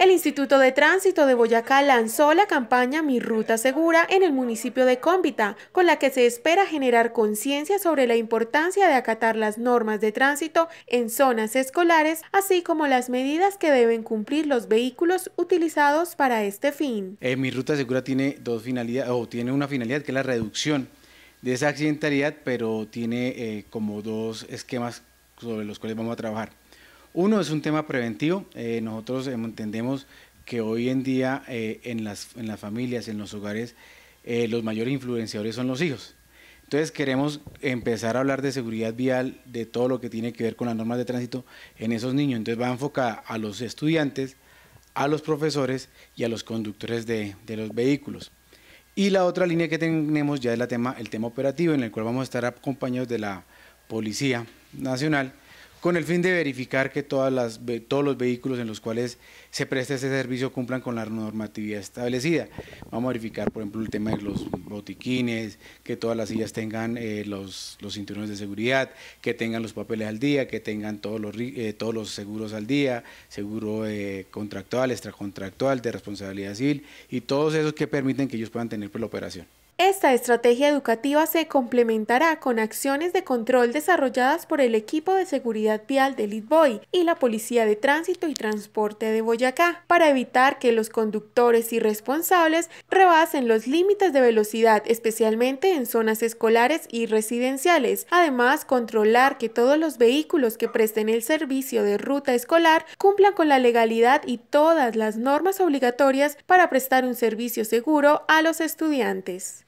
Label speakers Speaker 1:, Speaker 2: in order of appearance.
Speaker 1: El Instituto de Tránsito de Boyacá lanzó la campaña Mi Ruta Segura en el municipio de Cómbita, con la que se espera generar conciencia sobre la importancia de acatar las normas de tránsito en zonas escolares, así como las medidas que deben cumplir los vehículos utilizados para este fin.
Speaker 2: Eh, Mi Ruta Segura tiene dos finalidades, o tiene una finalidad que es la reducción de esa accidentalidad, pero tiene eh, como dos esquemas sobre los cuales vamos a trabajar. Uno es un tema preventivo. Eh, nosotros em, entendemos que hoy en día eh, en, las, familias, en los hogares, eh, los mayores influenciadores son los hijos. Entonces queremos empezar a hablar de seguridad vial, de todo lo que tiene que ver con las normas de tránsito en esos niños. Entonces va a enfocar a los estudiantes, a los profesores y a los conductores de, los vehículos. Y la otra línea que tenemos ya es la el tema operativo, en el cual vamos a estar acompañados de la Policía Nacional con el fin de verificar que todas las, todos los vehículos en los cuales se presta ese servicio cumplan con la normatividad establecida. Vamos a verificar, por ejemplo, el tema de los botiquines, que todas las sillas tengan eh, los, los, cinturones de seguridad, que tengan los papeles al día, que tengan todos los, eh, todos los seguros al día, seguro eh, contractual, extracontractual, de responsabilidad civil y todos esos que permiten que ellos puedan tener pues, la operación.
Speaker 1: Esta estrategia educativa se complementará con acciones de control desarrolladas por el equipo de seguridad vial de Litboy y la Policía de Tránsito y Transporte de Boyacá para evitar que los conductores irresponsables rebasen los límites de velocidad, especialmente en zonas escolares y residenciales. Además, controlar que todos los vehículos que presten el servicio de ruta escolar cumplan con la legalidad y todas las normas obligatorias para prestar un servicio seguro a los estudiantes.